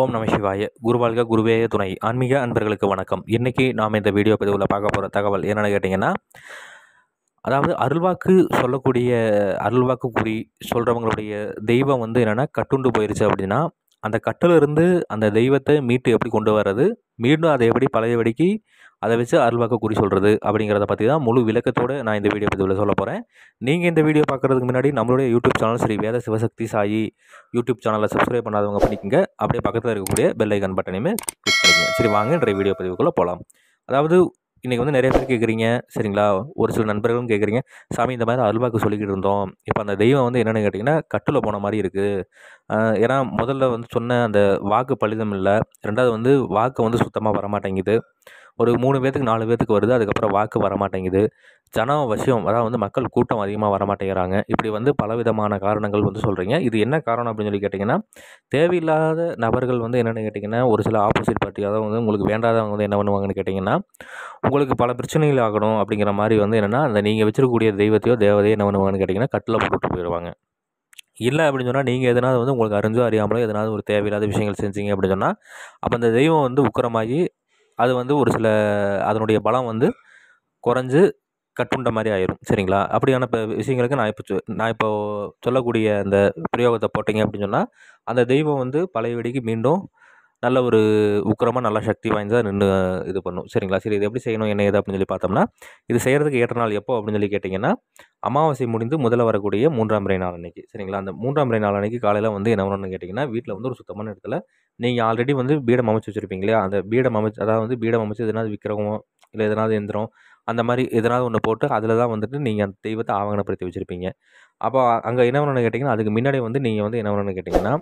ஓம் நம சிவாய குருவாழ்க குருவேய துணை ஆன்மீக அன்பர்களுக்கு வணக்கம் இன்றைக்கி நாம் இந்த வீடியோ பதிவில் பார்க்க போகிற தகவல் என்னென்னு கேட்டிங்கன்னா அதாவது அருள்வாக்கு சொல்லக்கூடிய அருள்வாக்கு குறி சொல்கிறவங்களுடைய தெய்வம் வந்து என்னென்னா கட்டுண்டு போயிருச்சு அப்படின்னா அந்த கட்டிலிருந்து அந்த தெய்வத்தை மீட்டு எப்படி கொண்டு வர்றது மீண்டும் அதை எப்படி பழையபடிக்கு அதை வச்சு அருள்வாக்க குறி சொல்கிறது அப்படிங்கிறத பற்றி தான் முழு விளக்கத்தோடு நான் இந்த வீடியோ பதிவில் சொல்ல போகிறேன் நீங்கள் இந்த வீடியோ பார்க்குறதுக்கு முன்னாடி நம்மளுடைய YouTube channel Sri Veda Sivasakthi Sai YouTube சேனலை சப்ஸ்கிரைப் பண்ணாதவங்க பண்ணிக்கங்க அப்படியே பக்கத்தில் இருக்கக்கூடிய பெல் ஐக்கான் பட்டனையுமே கிளிக் பண்ணிக்கோங்க சரி வாங்க இன்றைய வீடியோ பதிவுக்குள்ளே போகலாம் அதாவது இன்றைக்கி வந்து நிறைய பேர் கேட்குறீங்க சரிங்களா ஒரு சில நண்பர்களும் கேட்குறீங்க சாமி இந்த மாதிரி அருள்வாக்கு சொல்லிக்கிட்டு இருந்தோம் இப்போ அந்த தெய்வம் வந்து என்னென்னு கேட்டிங்கன்னா கட்டில் போன மாதிரி இருக்குது ஏன்னா முதல்ல வந்து சொன்ன அந்த வாக்கு பலிதம் இல்லை ரெண்டாவது வந்து வாக்கு வந்து சுத்தமாக வரமாட்டேங்குது ஒரு மூணு பேத்துக்கு நாலு பேத்துக்கு வருது அதுக்கப்புறம் வாக்கு வரமாட்டேங்குது ஜன வசியம் அதாவது வந்து மக்கள் கூட்டம் அதிகமாக வரமாட்டேங்கிறாங்க இப்படி வந்து பலவிதமான காரணங்கள் வந்து சொல்கிறீங்க இது என்ன காரணம் அப்படின்னு சொல்லி கேட்டிங்கன்னா தேவையில்லாத நபர்கள் வந்து என்னென்னு கேட்டிங்கன்னா ஒரு சில ஆப்போசிட் பார்ட்டி அதாவது வந்து உங்களுக்கு வேண்டாதவங்க வந்து என்ன பண்ணுவாங்கன்னு கேட்டிங்கன்னா உங்களுக்கு பல பிரச்சனைகள் ஆகணும் அப்படிங்கிற மாதிரி வந்து என்னென்னா அந்த நீங்கள் வச்சிருக்கக்கூடிய தெய்வத்தையோ தேவதையோ என்ன பண்ணுவாங்கன்னு கேட்டிங்கன்னா கட்டில் போட்டுட்டு போயிடுவாங்க இல்லை அப்படின்னு சொன்னால் நீங்கள் எதனாவது வந்து உங்களுக்கு அறிஞ்சோ அறியாமலோ எதனாவது ஒரு தேவையில்லாத விஷயங்கள் செஞ்சீங்க அப்படின்னு சொன்னால் அப்போ அந்த தெய்வம் வந்து உக்கரமாகி அது வந்து ஒரு சில அதனுடைய பலம் வந்து குறைஞ்சு கட்டுண்ட மாதிரி ஆயிரும் சரிங்களா அப்படியான இப்போ விஷயங்களுக்கு நான் இப்போ சொ நான் இப்போது சொல்லக்கூடிய அந்த பிரயோகத்தை போட்டிங்க அப்படின்னு சொன்னால் அந்த தெய்வம் வந்து பழைய வெடிக்கு மீண்டும் நல்ல ஒரு உக்கரமாக நல்லா சக்தி வாய்ந்ததாக நின்று இது பண்ணும் சரிங்களா சரி இது எப்படி செய்யணும் என்ன ஏது அப்படின்னு சொல்லி பார்த்தோம்னா இது செய்கிறதுக்கு ஏற்ற நாள் எப்போ அப்படின்னு சொல்லி கேட்டிங்கன்னா அமாவாசை முடிந்து முதல்ல வரக்கூடிய மூன்றாம் முறை நாள் அன்னைக்கு சரிங்களா அந்த மூன்றாம் முறை நாள் அன்னைக்கு காலையில் வந்து என்ன பண்ணணும்னு கேட்டிங்கன்னா வீட்டில் வந்து ஒரு சுத்தமான இடத்துல நீங்கள் ஆல்ரெடி வந்து பீடம் அமைச்சு வச்சுருப்பீங்களே அந்த பீடம் அமைச்சு அதாவது வந்து பீடம் அமைச்சு எதனாவது விற்கிறவங்க இல்லை எதனாவது எந்திரம் அந்த மாதிரி எதனாவது ஒன்று போட்டு அதில் தான் வந்துட்டு நீங்கள் அந்த தெய்வத்தை ஆவணப்படுத்தி வச்சுருப்பீங்க அப்போ அங்கே என்ன பண்ணணும்னு கேட்டிங்கன்னா அதுக்கு முன்னாடி வந்து நீங்கள் வந்து என்ன பண்ணணும்னு கேட்டிங்கன்னா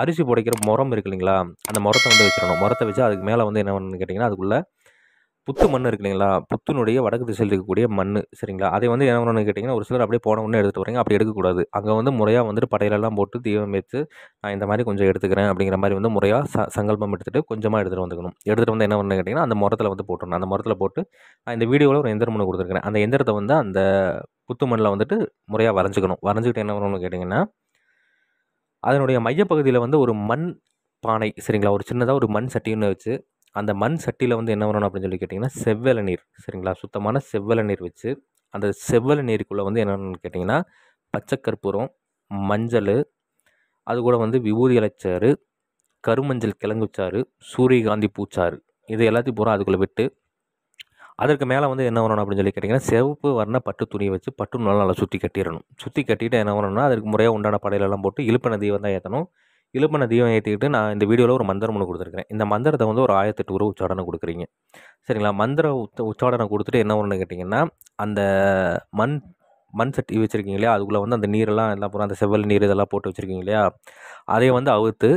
அரிசி புடைக்கிற முரம் இருக்கு இல்லைங்களா அந்த முரத்தை வந்து வச்சிடணும் முரத்தை வச்சு அதுக்கு மேலே வந்து என்ன பண்ணணும்னு கேட்டிங்கன்னா அதுக்குள்ளே புத்து மண் இருக்கு இல்லைங்களா புத்துனுடைய வடக்கு திசையில் இருக்கக்கூடிய மண் சரிங்களா அதை வந்து என்ன பண்ணணும்னு கேட்டிங்கன்னா ஒரு சிலர் அப்படியே போன ஒன்று எடுத்துகிட்டு வரீங்க அப்படி எடுக்கக்கூடாது அங்கே வந்து முறையாக வந்துட்டு படையிலெல்லாம் போட்டு தீபம் வைத்து நான் இந்த மாதிரி கொஞ்சம் எடுத்துக்கிறேன் அப்படிங்கிற மாதிரி வந்து முறையாக ச சங்கல்பம் எடுத்துகிட்டு கொஞ்சமாக எடுத்துகிட்டு வந்துக்கணும் எடுத்துகிட்டு வந்து என்ன பண்ணணும்னு கேட்டிங்கன்னா அந்த முரத்தில் வந்து போட்டுடணும் அந்த முரத்தில் போட்டு நான் இந்த வீடியோவில் ஒரு எந்திரம் ஒன்று கொடுத்துருக்கேன் அந்த எந்திரத்தை வந்து அந்த புத்து மண்ணில் வந்துட்டு முறையாக வரைஞ்சிக்கணும் வரைஞ்சிக்கிட்டு என்ன பண்ணணும்னு கேட்டிங்கன்னா அதனுடைய மையப்பகுதியில் வந்து ஒரு மண் பானை சரிங்களா ஒரு சின்னதாக ஒரு மண் சட்டின்னு வச்சு அந்த மண் சட்டியில் வந்து என்ன வரணும் அப்படின்னு சொல்லி கேட்டிங்கன்னா செவ்வெல நீர் சரிங்களா சுத்தமான செவ்வள நீர் வச்சு அந்த செவ்வெல நீருக்குள்ளே வந்து என்னென்னு கேட்டிங்கன்னா பச்சைக்கற்பூரம் மஞ்சள் அது கூட வந்து விபூதி இலைச்சாறு கருமஞ்சள் கிழங்குச்சாறு சூரியகாந்தி பூச்சாறு இது எல்லாத்தையும் பூரா அதுக்குள்ளே விட்டு அதற்கு மேலே வந்து என்ன பண்ணணும் அப்படின்னு சொல்லி கேட்டிங்கன்னா சிவப்பு வர்ண பட்டு துணியை வச்சு பட்டு நல்லா நல்லா சுற்றி கட்டிடணும் சுற்றி கட்டிட்டு என்ன பண்ணணும்னா அதுக்கு முறையாக உண்டான படையிலெல்லாம் போட்டு இழுப்பன தீபம் தான் ஏற்றணும் இழுப்பன தீவம் ஏற்றிக்கிட்டு நான் இந்த வீடியோவில் ஒரு மந்திரம் ஒன்று கொடுத்துருக்கேன் இந்த மந்திரத்தை வந்து ஒரு ஆயிரத்தெட்டு ரூபா உச்சாடனை கொடுக்குறீங்க சரிங்களா மந்திர உச்ச உச்சாடனை கொடுத்துட்டு என்ன வரணும்னு கேட்டிங்கன்னா அந்த மண் மண் சட்டி வச்சுருக்கீங்க இல்லையா அதுக்குள்ளே வந்து அந்த நீரெல்லாம் எல்லாம் போகிறோம் அந்த செவ்வல் நீர் இதெல்லாம் போட்டு வச்சுருக்கீங்க இல்லையா அதை வந்து அவுத்து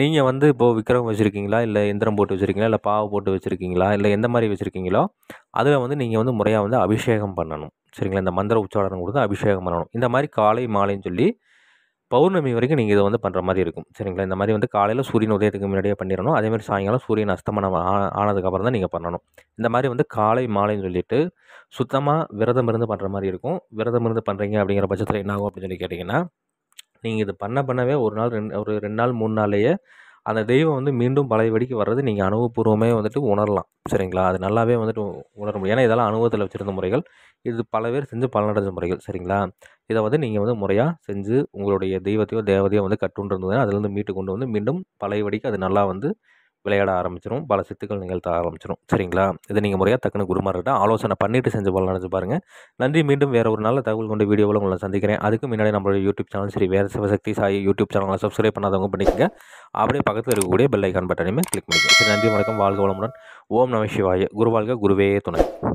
நீங்கள் வந்து இப்போது விக்ரம் வச்சுருக்கீங்களா இல்லை எந்திரம் போட்டு வச்சுருக்கீங்களா இல்லை பாவை போட்டு வச்சுருக்கீங்களா இல்லை எந்த மாதிரி வச்சுருக்கீங்களோ அதில் வந்து நீங்கள் வந்து முறையாக வந்து அபிஷேகம் பண்ணணும் சரிங்களா இந்த மந்திர உச்சாரணம் கொடுத்து அபிஷேகம் பண்ணணும் இந்த மாதிரி காலை மாலைன்னு சொல்லி பௌர்ணமி வரைக்கும் நீங்கள் இதை வந்து பண்ணுற மாதிரி இருக்கும் சரிங்களா இந்த மாதிரி வந்து காலையில் சூரியன் உதயத்துக்கு முன்னாடியே பண்ணிடணும் அதேமாதிரி சாயங்காலம் சூரியன் அஸ்தமனம் ஆனதுக்கப்புறம் தான் நீங்கள் பண்ணணும் இந்த மாதிரி வந்து காலை மாலைன்னு சொல்லிட்டு சுத்தமாக விரதம் இருந்து பண்ணுற மாதிரி இருக்கும் விரதம் இருந்து பண்ணுறீங்க அப்படிங்கிற பட்சத்தில் என்ன ஆகும் அப்படின்னு சொல்லி கேட்டிங்கன்னா நீங்கள் இது பண்ண பண்ணவே ஒரு நாள் ரெண்டு ஒரு ரெண்டு நாள் மூணு நாள்லேயே அந்த தெய்வம் வந்து மீண்டும் பழையபடிக்கு வர்றது நீங்கள் அனுபவபூர்வமே வந்துட்டு உணரலாம் சரிங்களா அது நல்லாவே வந்துட்டு உணர முடியும் ஏன்னா இதெல்லாம் அனுபவத்தில் வச்சுருந்த முறைகள் இது பல பேர் செஞ்சு பலனடைஞ்ச முறைகள் சரிங்களா இதை வந்து நீங்கள் வந்து முறையாக செஞ்சு உங்களுடைய தெய்வத்தையோ தேவதையோ வந்து கட்டுன்னு அதுலேருந்து மீட்டு கொண்டு வந்து மீண்டும் பழையபடிக்கு அது நல்லா வந்து விளையாட ஆரம்பிச்சிடும் பல சித்துக்கள் நிகழ்த்த ஆரம்பிச்சிடும் சரிங்களா இதை நீங்கள் முறையாக தக்கன குருமார்கிட்ட ஆலோசனை பண்ணிவிட்டு செஞ்ச போல நினச்சி பாருங்கள் நன்றி மீண்டும் வேறு ஒரு நல்ல தகவல் கொண்ட வீடியோவில் உங்களை சந்திக்கிறேன் அதுக்கு முன்னாடி நம்மளோட யூடியூப் சேனல் சரி வேறு சிவசக்தி சாய் யூடியூப் சேனலை சப்ஸ்கிரைப் பண்ணாதவங்க பண்ணிக்கோங்க அப்படியே பக்கத்தில் இருக்கக்கூடிய பெல் ஐக்கான் பட்டனையுமே கிளிக் பண்ணிக்கோங்க சரி நன்றி வணக்கம் வாழ்க வளமுடன் ஓம் நம குருவாழ்க குருவே துணை